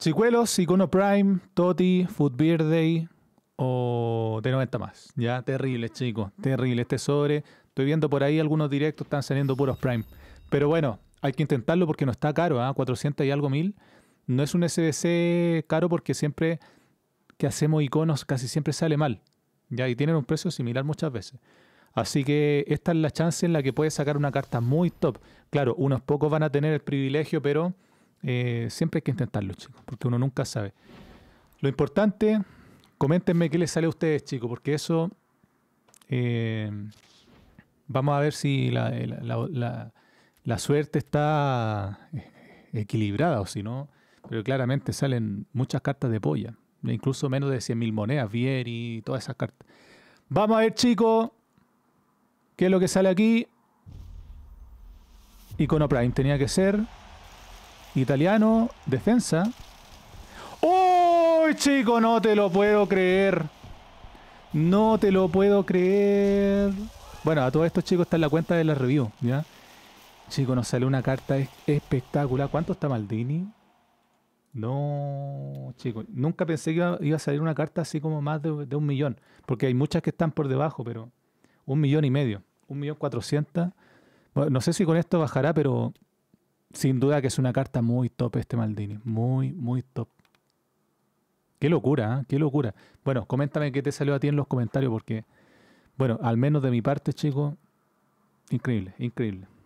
Chicuelos, Icono Prime, Toti, Food Beer Day o de 90 más. Ya, terrible, chicos, terrible este sobre. Estoy viendo por ahí algunos directos, están saliendo puros Prime. Pero bueno, hay que intentarlo porque no está caro, ¿eh? ¿ah? 400 y algo mil. No es un SBC caro porque siempre que hacemos iconos casi siempre sale mal. Ya, y tienen un precio similar muchas veces. Así que esta es la chance en la que puedes sacar una carta muy top. Claro, unos pocos van a tener el privilegio, pero eh, siempre hay que intentarlo, chicos, porque uno nunca sabe. Lo importante, coméntenme qué les sale a ustedes, chicos, porque eso eh, vamos a ver si la, eh, suerte está equilibrada o si no, pero claramente salen muchas cartas de polla, incluso menos de 100.000 monedas, Vieri, todas esas cartas. Vamos a ver, chicos, qué es lo que sale aquí. Icono Prime tenía que ser. Italiano, defensa. ¡Uy, chico! No te lo puedo creer. No te lo puedo creer. Bueno, a todos estos chicos está en la cuenta de la review, ¿ya? Chico, nos sale una carta espectacular. ¿Cuánto está Maldini? No, chico. Nunca pensé que iba a salir una carta así como más de, un millón. Porque hay muchas que están por debajo, pero un millón y medio. Un millón cuatrocientas. Bueno, no sé si con esto bajará, pero sin duda que es una carta muy top este Maldini. Muy, muy top. Qué locura, ¿eh? qué locura. Bueno, coméntame qué te salió a ti en los comentarios porque, bueno, al menos de mi parte, chicos, increíble, increíble.